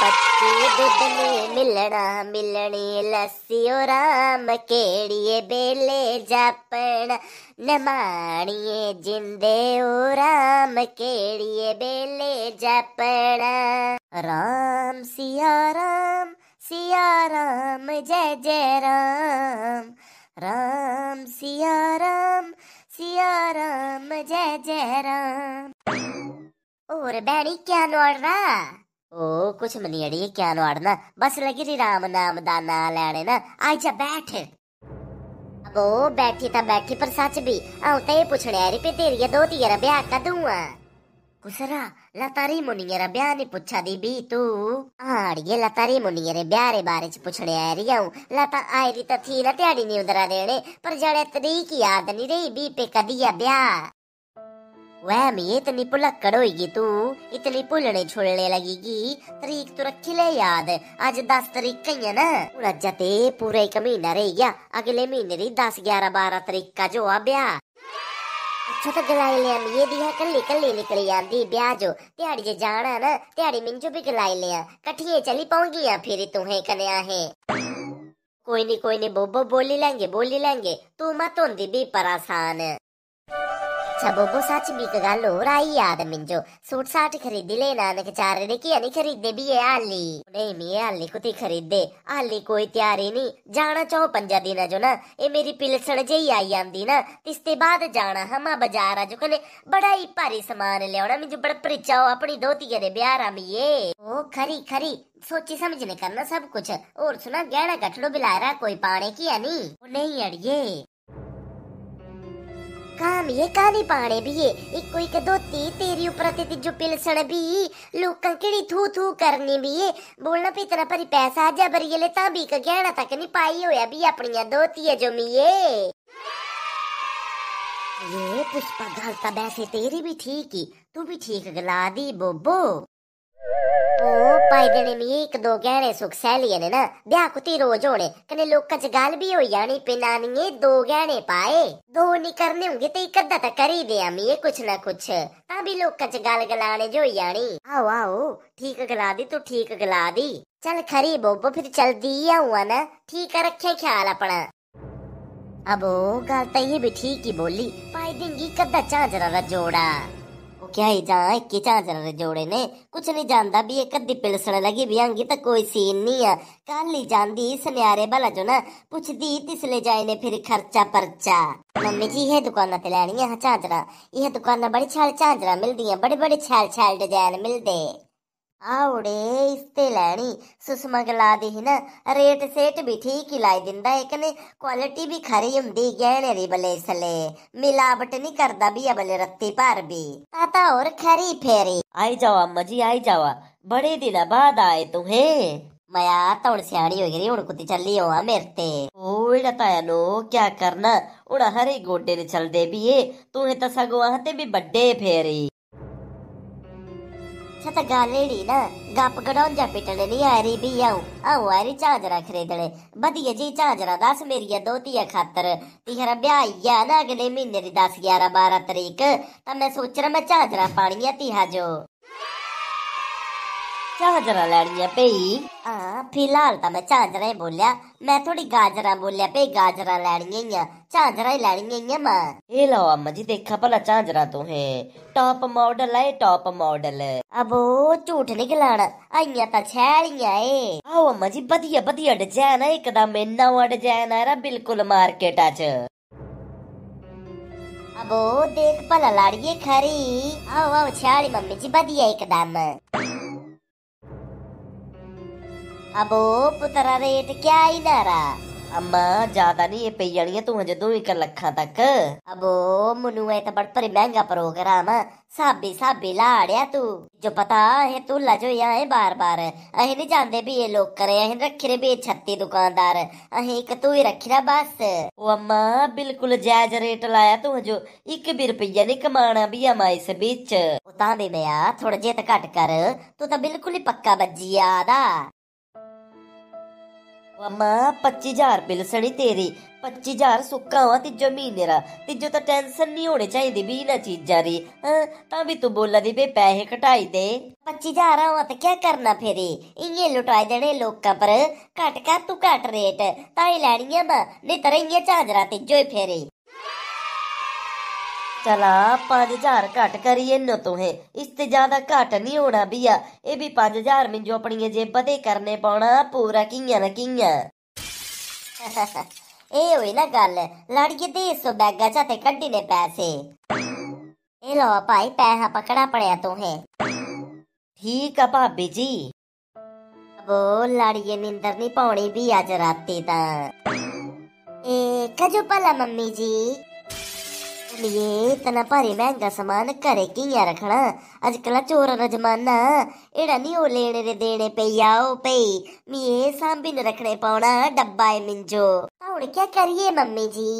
पत्ती मिलना मिलनी लस्सी राम केड़िए बेले जापण नमाणिए जिंदे ओ राम केड़िए बेले जापण राम सिया राम सिया राम जय जय राम राम सिया राम सिया राम जय जय राम और भैनी क्या नोड़ना ओ कुछ मनी अड़ी क्या नोड़ना बस लगी रही राम नाम दाना लेने ना जा बैठ अब ओ बैठी था बैठी पर सच भी आऊ तो पूछने आ रही पे तेरी दो तीन ब्याह का दूंगा कुसरा लतारी मुनियर ब्याह नहीं पूछा दी भी तू आड़ ये लतारी मुनियर ब्याह रे बारे च पूछने आ रही आऊ लता आ रही तो थी ना त्याड़ी नहीं उधरा देने पर जड़े तरीक याद नहीं रही बी पे कदी ब्याह वह में इतनी पुलक कड़ोगी तू इतनी पुलने छोड़ने लगेगी तरीक तो रखी ले याद आज दस तरीक कही है ना उड़ज ते पूरे एक महीना रह गया अगले महीने री दस ग्यारह बारह तरीक का जो आ ब्याह अच्छा तो गलाई ले ये दिया कल्ली कल्ली निकली आंदी ब्याह जो त्याड़ी जे जाना ना त्याड़ी मिंजो भी गलाई ले कठिए चली पाऊंगी फिर तुहे कन्या है कोई नी कोई नहीं बोबो बोली लेंगे बोली लेंगे तू मत होंगी भी पर आसान ਅੱਛਾ ਬੋਬੋ ਸੱਚ ਵੀ ਇੱਕ ਗੱਲ ਹੋਰ ਆਈ ਯਾਦ ਮਿੰਜੋ ਸੂਟ ਸਾਟ ਖਰੀਦੀ ਲੈ ਨਾਨਕ ਚਾਰ ਨੇ ਕੀ ਨਹੀਂ ਖਰੀਦੇ ਵੀ ਇਹ ਹਾਲੀ ਨਹੀਂ ਮੀ ਹਾਲੀ ਕੁਤੀ ਖਰੀਦੇ ਹਾਲੀ ਕੋਈ ਤਿਆਰੀ ਨਹੀਂ ਜਾਣਾ ਚਾਹੋ ਪੰਜਾ ਦਿਨਾਂ ਜੋ ਨਾ ਇਹ ਮੇਰੀ ਪਿਲਸਣ ਜਈ ਆਈ ਜਾਂਦੀ ਨਾ ਇਸ ਤੇ ਬਾਅਦ ਜਾਣਾ ਹਮਾ ਬਾਜ਼ਾਰ ਆ ਜੋ ਕਨੇ ਬੜਾ ਹੀ ਭਾਰੀ ਸਮਾਨ ਲਿਆਉਣਾ ਮਿੰਜੋ ਬੜਾ ਪਰਿਚਾ ਆਪਣੀ ਦੋਤੀ ਦੇ ਵਿਆਹ ਰਾਮੀਏ ਉਹ ਖਰੀ ਖਰੀ सोची समझने करना सब कुछ और सुना गहना गठड़ो बिला रहा कोई पाने की है नहीं वो नहीं अड़िए ಕಾಮಿಯೇ ಕಾನಿ ಪಾಣೆ ಬಿಯೆ ಇಕ್ಕೊಯ್ಕ ದೊತ್ತಿ ತೇರಿ ಉಪ್ರತಿತಿ ಜುಪಿಲ್ ಸಣ ಬಿ ಲೂಕಂ ಕಿಡಿ ಥೂ ಥೂ करनी ಬಿಯೆ ಬೋಳ್ನ ಪಿತನ ಪರಿ ಪೈಸಾ ಜಬರಿಯಲೆ ತಾ ಬೀಕ ಗ್ಯಾಣ ತಕ ನಿ ಪಾಯಿ ಹೋಯ ಬಿ ಅಪಣಿಯ ದೋತಿಯ ಜಮಿಯೆ ये पुष्पा गलता वैसे तेरी भी ठीक ही तू भी ठीक गला दी बोबो ಪಾಯ್ದೆನೆ ಮೀಕ್ ದೋ ಗ್ಯಾನೆ ಸುಕ್ ಸ್ಯಾಲಿಯನೆ ನ ಬ್ಯಾಕು ತಿರೋ ಜೋಣೆ ಕನೆ ಲೋಕಜ ಗಾಲ್ ಬಿಯೋ ಯಾನಿ ಪಿನಾನಿಯೆ दो गहने पाए दो निकरने होंगे तो इकद्दा तक कर ही दिया कुछ ना कुछ तभी लोग कच गाल गलाने जो यानी आओ आओ ठीक गला दी तू ठीक गला दी चल खरी बोबो फिर चल दिया हुआ ना ठीक रखे ख्याल अपना अब गल तो ये भी ठीक ही बोली पाई देंगी कद्दा चांजरा जोड़ा ਭੁੱਖਿਆ ਹੀ ਜਾ ਇੱਕੀ ਝਾਂਜਰ ਰਜੋੜੇ ਨੇ ਕੁਛ ਨਹੀਂ ਜਾਂਦਾ ਵੀ ਇੱਕ ਅੱਧੀ ਪਿਲਸਣ ਲੱਗੀ ਵੀ ਆਂਗੀ ਤਾਂ ਕੋਈ ਸੀਨ ਨਹੀਂ ਆ ਕੱਲ ਹੀ ਜਾਂਦੀ ਸੁਨਿਆਰੇ ਭਲਾ ਜੋ ਨਾ ਪੁੱਛਦੀ ਤਿਸਲੇ ਜਾਏ ਨੇ ਫਿਰ ਖਰਚਾ ਪਰਚਾ ਮੰਮੀ ਜੀ ਇਹ ਦੁਕਾਨਾਂ ਤੇ ਲੈਣੀਆਂ ਝਾਂਜਰਾ ਇਹ ਦੁਕਾਨਾਂ ਬੜੀ ਛਾਲ ਝਾਂਜਰਾ ਮਿਲਦੀਆਂ ਬੜੇ ਬੜੇ ਛਾਲ ਛਾਲ ਡਿਜ਼ਾਈਨ ਮਿਲਦੇ आवड़े इसते लैनी सुषमा गला दी ही ना रेट सेट भी ठीक ही लाई दिंदा है कने क्वालिटी भी खरी हुंदी गहने दी बले इसले मिलावट नहीं करदा भी है रत्ती भर भी पता और खरी फेरी आई जाओ अम्मा आई जाओ बड़े दिन बाद आए तू है मया तो हूँ सियाणी हो गई हूँ कुत्ती चली हो मेरे ते ओड़ा ताया नो क्या करना हूँ हरे गोडे ने चलदे भी ए तू तो सगो आहते भी बड्डे फेरी છતાં ગાલેડી ના ગાપ ગડોંજા પિટળેલી આરી આવું આવું આરી ચાંજરા ખરીદણે બધીએ જી ચાંજરા દાસ મેરીએ દોતીએ ખાતર તિહરા બ્યાઈયા ના અગલે મਹੀને દી દસ ગ્યારા બારા તરીક તમે સોચરા મેં ચાંજરા પાણીએ તિહા જો गाजरा लड़िया पेई फिलहाल तो मैं झांजरा ही बोलिया मैं थोड़ी गाजरा बोलिया पे गाजरा लड़िया झांजरा ही लड़िया मां ये लो अम्मा जी देखा भला झांजरा तो है टॉप मॉडल है टॉप मॉडल अब झूठ नहीं खिलाना आइया तो छैलिया है आओ अम्मा जी बढ़िया बढ़िया डिजाइन है एकदम नवा डिजाइन है बिल्कुल मार्केट च अब देख भला लाड़िए खरी आओ आओ छियाली मम्मी जी बढ़िया एकदम ਅਬੋ ਪੁੱਤਰਾ ਰੇਟ ਕਿਆ ಇದಾರ ಅಮ್ಮ ज्यादा नहीं ये पे जानी है तू हजे दो एक लखा तक अबो मनु है तो बड़ पर महंगा प्रोग्राम ਸਾਬੀ ਸਾਬੀ ਲਾੜਿਆ ਤੂੰ ਜੋ ਪਤਾ ਇਹ ਤੂੰ ਲਜੋ ਯਾਂ ਇਹ ਬਾਰ-ਬਾਰ ਅਸੀਂ ਨਹੀਂ ਜਾਂਦੇ ਵੀ ਇਹ ਲੋਕ ਕਰੇ ਅਸੀਂ ਰੱਖੇ ਨੇ ਵੀ ਛੱਤੀ ਦੁਕਾਨਦਾਰ ਅਸੀਂ ਇੱਕ ਤੂੰ ਹੀ ਰੱਖਿਆ ਬਸ ਉਹ ਅੰਮਾ ਬਿਲਕੁਲ ਜਾਇਜ਼ ਰੇਟ ਲਾਇਆ ਤੂੰ ਜੋ 1 ਰੁਪਈਆ ਨਹੀਂ ਕਮਾਣਾ ਵੀ ਅਮਾ ਇਸ ਵਿੱਚ ਉਹ ਤਾਂ ਦੇ ਮਿਆ ਥੋੜਾ ਜਿਹਾ ਤਾਂ ਘਟ ਕਰ ਤੂੰ ਤਾਂ ਬਿਲਕੁਲ ਹੀ ਪੱਕਾ ਬੱਜੀ ਆਦਾ मम्मा पच्ची हजार बिल सनी तेरी पच्ची हजार सुक्का हुआ तिजो म्हीने रा तिजो तो टेंशन नहीं होनी चाहिए भी इना चीजा री ता भी तू बोला दी बे पैसे कटाई दे पच्ची हजार हुआ तो क्या करना फिर इये लुटाए देने लोग पर घट कर तू घट रेट ताई लैनी है मैं नहीं तरह इये चार्ज रा तिजो चला पांच हजार घट करी इन्हों तो है इससे ज्यादा घट नहीं होना भी ये भी पांच हजार मिंजो अपन जेब ते करने पौना पूरा किया पकड़ा पड़या तो ठीक है भाभी जी वो लड़िए निंदर नहीं पौनी भी आज रात मम्मी जी लिए इतना भारी महंगा समान घरे किया रखना अजकल चोर दा जमाना एड़ा नहीं ओ लेने दे देने पे आओ भाई मिये सांभी न रखने पौना डब्बा है मिंजो ਹੁਣ ਕੀ ਕਰੀਏ ਮੰਮੀ ਜੀ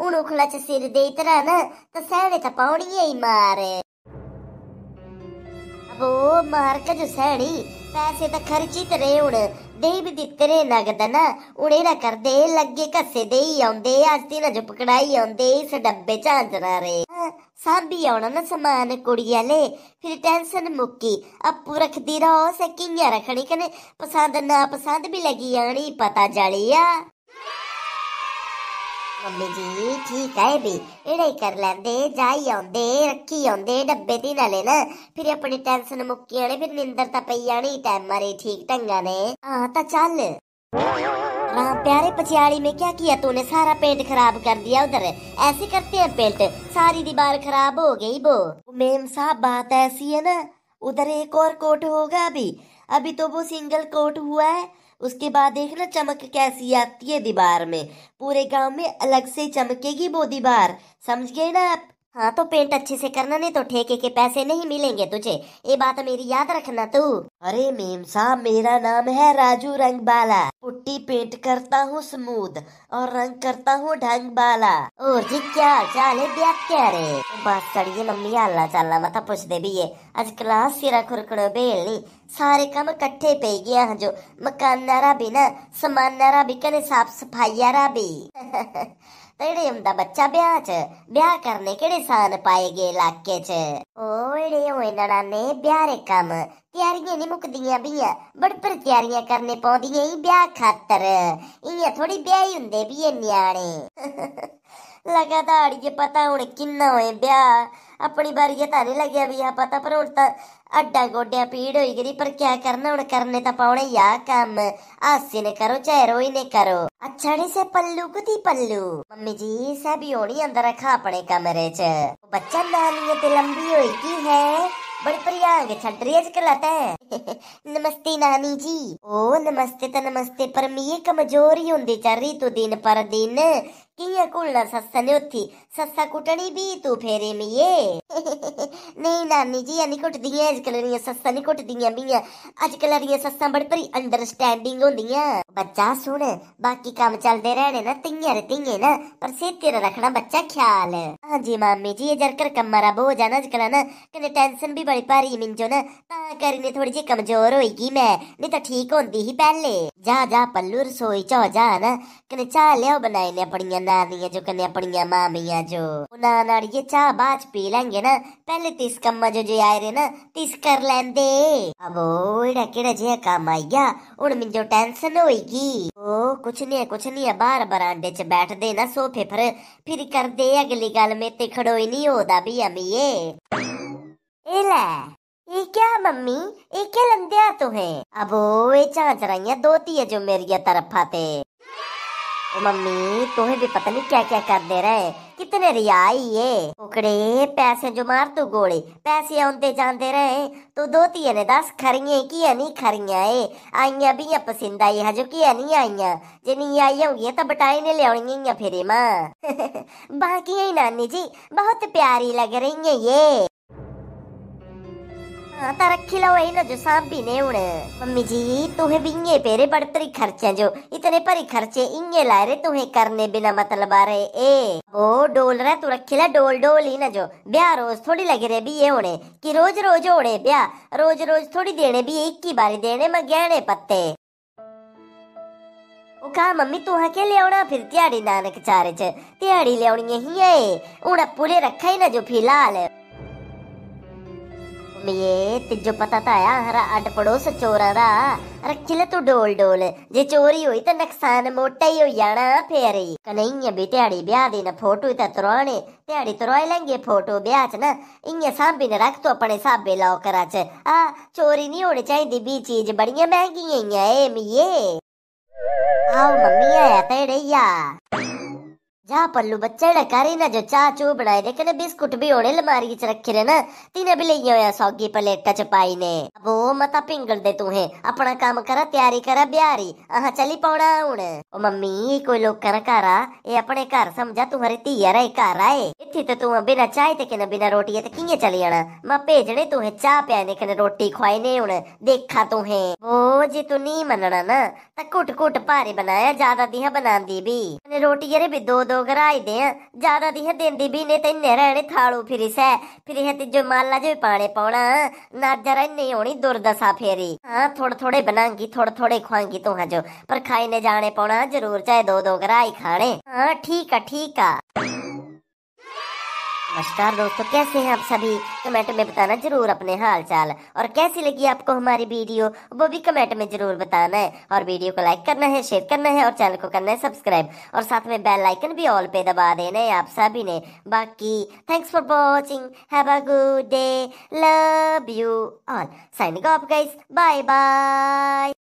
ਹੁਣ ਉਖਲਾ ਚ ਸਿਰ ਦੇ ਇਤਰਾ ਨਾ ਤਾਂ ਸਹਿਣੇ ਤਾਂ ਪਾਉਣੀ ਹੀ ਮਾਰ ਅਬੋ ਮਾਰ ਕੇ ਜੋ ਸਹਿਣੀ ਪੈਸੇ ਤਾਂ ਖਰਚੀ ਤੇ ਦੇਈ ਦਿੱਤਰੇ ਨਗਦ ਨਾ ਉੜੇ ਨਾ ਕਰਦੇ ਲੱਗੇ ਕੱਸੇ ਦੇ ਹੀ ਆਉਂਦੇ ਅਸਤੀ ਨਾ ਜੁਪ ਪਕੜਾਈ ਆਉਂਦੇ ਇਸ ਡੱਬੇ ਝਾਂਜਣਾ ਰੇ ਸਾਂਭੀ ਆਉਣਾ ਨਾ ਸਮਾਨ ਕੁੜੀਆਂ ਲੈ ਫਿਰ ਟੈਨਸ਼ਨ ਮੁੱਕੀ ਅੱਪੂ ਰੱਖਦੀ ਰੋ ਸਕੀਆਂ ਰੱਖਣੀ ਕਨੇ ਪਸੰਦ ਨਾ ਪਸੰਦ ਵੀ ਲੱਗੀ ਆਣੀ ਪਤਾ ਜਾਲੀਆ ਮੰਮੀ ਜੀ ਠੀਕ ਹੈ ਵੀ ਇਹੜੇ ਕਰ ਲੈਂਦੇ ਜਾਈ ਆਉਂਦੇ ਰੱਖੀ ਆਉਂਦੇ ਡੱਬੇ ਦੀ ਨਾਲੇ ਨਾ ਫਿਰ ਆਪਣੀ ਟੈਨਸ਼ਨ ਮੁੱਕੀ ਆਣੀ ਫਿਰ ਨਿੰਦਰ ਤਾਂ ਪਈ ਆਣੀ ਟਾਈਮ ਮਾਰੇ ਠੀਕ ਢੰਗਾਂ ਨੇ ਤਾਂ ਚੱਲ प्यारे में क्या किया तूने सारा पेंट खराब कर दिया उधर ऐसे करते हैं पेंट सारी दीवार खराब हो गई वो मेम साहब बात ऐसी है ना उधर एक और कोट होगा अभी अभी तो वो सिंगल कोट हुआ है उसके बाद देखना चमक कैसी आती है दीवार में पूरे गांव में अलग से चमकेगी वो दीवार समझ गए ना आप हाँ तो पेंट अच्छे से करना नहीं तो ठेके के पैसे नहीं मिलेंगे तुझे ये बात मेरी याद रखना तू अरे मेम साहब मेरा नाम है राजू रंग बाला पुट्टी पेंट करता हूँ स्मूथ और रंग करता हूँ ढंग बाला और जी क्या चाल है ब्याह क्या रे बात करिए मम्मी आला चाला मत पूछ दे भी ये आज क्लास सिरा खुरकड़ो बेल नहीं सारे काम कट्ठे पे गया हाँ जो मकान नारा भी ना समान नारा भी कने साफ सफाइया भी તેડે એમદા બચ્ચા બ્યા છે બ્યા કરને કેડે સાન પાયગે લાગે છે ઓયડે ઓયનડા ને બ્યારે કામ ਤਿਆਰੀਆਂ ਨਹੀਂ ਮੁੱਕਦੀਆਂ ਬਈਆ ਬੜ ਪਰ ਤਿਆਰੀਆਂ ਕਰਨੇ ਪਉਂਦੀਆਂ ਹੀ ਵਿਆਹ ਖਾਤਰ ਇਹ ਥੋੜੀ ਵਿਆਹ ਹੀ ਹੁੰਦੇ ਵੀ ਇਹ ਨਿਆਣੇ ਲਗਾਤਾਰ ਅੜੀਏ ਪਤਾ ਹੁਣ ਕਿੰਨਾ ਹੋਏ ਵਿਆਹ ਆਪਣੀ ਵਾਰੀ ਤਾਂ ਨਹੀਂ ਲੱਗਿਆ ਵੀ ਆ ਪਤਾ ਪਰ ਹੁਣ ਤਾਂ ਅੱਡਾ ਗੋਡਿਆਂ ਪੀੜ ਹੋਈ ਗਈ ਪਰ ਕੀ ਕਰਨਾ ਹੁਣ ਕਰਨੇ ਤਾਂ ਪਾਉਣੇ ਯਾ ਕੰਮ ਹਾਸੇ ਨੇ ਕਰੋ ਚਾਹੇ ਰੋਈ ਨੇ ਕਰੋ अछाड़े से पल्लू कुदी पल्लू मम्मी जी सभी होनी अंदर रखा अपने कमरे च बच्चा नानी ते लंबी होई की है बड़ी प्रियांग छड़ रही है नमस्ते नानी जी ओ नमस्ते त नमस्ते पर मिगी कमजोरी होंदी चल रही तू दिन पर दिन किया घुलना सस्सा ने उठी सस्सा कुटनी भी तू फेरे मिये नहीं नानी जी नहीं कुटदियां अजकल आह्लियां सस्सां नहीं कुटदियां मियां अजकल आह्लियां बड़ी भरी अंडरस्टैंडिंग होंदियां बच्चा सुन बाकी कम्म चलते रहने ना तियां रे तियां ना पर सेह्ते तेरा रखना बच्चा ख्याल हाँ जी मामी जी ये जरकर कमरा बो बोझ ना अजकल ना कन्नै टेंशन भी बड़ी भारी मिंजो ना तां करीने थोड़ी जी कमजोर होगी मैं नहीं तो ठीक होंदी ही पहले जा जा पल्लू रसोई चो जा ना कने चाह लिया बनाई ने अपनी नानिया जो कने अपनी मामिया जो ना ये चाह बाद पी लेंगे ना पहले तीस कम जो जो आए रहे ना तीस कर लेंदे अब ओड़ा केड़ा जे काम आईया गया मिंजो टेंशन होएगी ओ कुछ नहीं है कुछ नहीं है बार बरांडे च बैठ दे ना सोफे पर फिर कर दे अगली गल में ते खड़ोई नहीं होता भी अमीए ए ले ਇਹ ਕਿਆ ਮੰਮੀ ਇਹ ਕਿਆ ਲੰਦਿਆ ਤੂੰ ਹੈ ਅਬ ਓਏ ਚਾਂਚ ਰਹੀਆਂ दो ਹੈ जो मेरी तरफ आते ओ मम्मी तुम्हें भी पता नहीं क्या क्या कर दे रहे कितने रियाई ये उकड़े पैसे जो मार तू गोले पैसे आते जाते रहे तो दो तीन ने दस खरिये की है नहीं खरिया है आईया भी पसंद आई हजो की है नहीं आईया जे नहीं आई होगी तो बटाई ने लिया फिर मां बाकी नानी जी बहुत प्यारी लग रही है ये आता रखी लो वही ना जो सांप भी ने उड़े मम्मी जी तुम्हें भी इंगे पेरे बड़तरी खर्चे जो इतने परी खर्चे इंगे लाए रे तुम्हें करने बिना मतलब आ रहे ए ओ डोल रहा तू रखी ला डोल डोल ही ना जो ब्याह रोज थोड़ी लगे रे भी ये होने कि रोज रोज ओड़े ब्याह रोज रोज थोड़ी देने भी एक ही बारी देने में गहने पत्ते मम्मी ਕਾ ਮੰਮੀ ਤੂੰ ਹਾਂ ਕੇ ਲਿਆਉਣਾ ਫਿਰ ਦਿਹਾੜੀ ਨਾਨਕ ਚਾਰੇ ਚ ਦਿਹਾੜੀ ਲਿਆਉਣੀ ਹੀ ਏ ਹੁਣ ਪੁਲੇ ਰੱਖਾ ਹੀ ਨਾ ਜੋ ਫਿਲਹਾਲ बे जो पता तो आया हरा अट पड़ोस चोरा दा अरे किले तो डोल डोल जे चोरी हुई तो नुकसान मोटा ही हो जाना फेर ही कन्हैया भी त्याड़ी ब्याह दी ना फोटो तो तुरवाने त्याड़ी तुरवाई लेंगे फोटो ब्याह च ना इं साबी ने रख तो अपने साबे लाओ करा च आ चोरी नहीं होनी चाहिए बी चीज बड़िया महंगी है ए मिये आओ मम्मी आया तेरे या जा पल्लू बच्चा डकारी ना जो चा चू बनाए रे कने बिस्कुट भी होने लमारी च रखे रे ना तीने भी लई होया सौगी प्लेटा च पाई ने अब ओ मता पिंगल दे तू है अपना काम करा तैयारी करा बिहारी आहा चली पौड़ा हुण ओ मम्मी कोई लोग कर कारा ए अपने घर समझा तू हरी धी रे घर आए इथे तो तू बिना चाय ते कने बिना रोटी ते किए चली जाना मैं भेजने तू है चा प्याने कने रोटी खुआने हुण देखा तू है ओ जे तू नी मनना ना ता कुट कुट भारी बनाया ज्यादा दिया बनांदी भी रोटी रे भी दो दो कराई दे ज्यादा दी दें भी नहीं तो इन्ने रहने थालू फिरी सह फिर यह तीजो माल जो पाने पौना नाजर इन होनी दुर्दशा फेरी हाँ थोड़े थोड़े बनागी थोड़े थोड़े खुआगी तू हजो पर खाई ने जाने पौना जरूर चाहे दो दो ग्राई खाने हाँ ठीक है ठीक है नमस्कार दोस्तों कैसे हैं आप सभी कमेंट में बताना जरूर अपने हाल चाल और कैसी लगी आपको हमारी वीडियो वो भी कमेंट में जरूर बताना है और वीडियो को लाइक करना है शेयर करना है और चैनल को करना है सब्सक्राइब और साथ में बेल आइकन भी ऑल पे दबा देना है आप सभी ने बाकी thanks for watching have a good day love you all signing off guys bye bye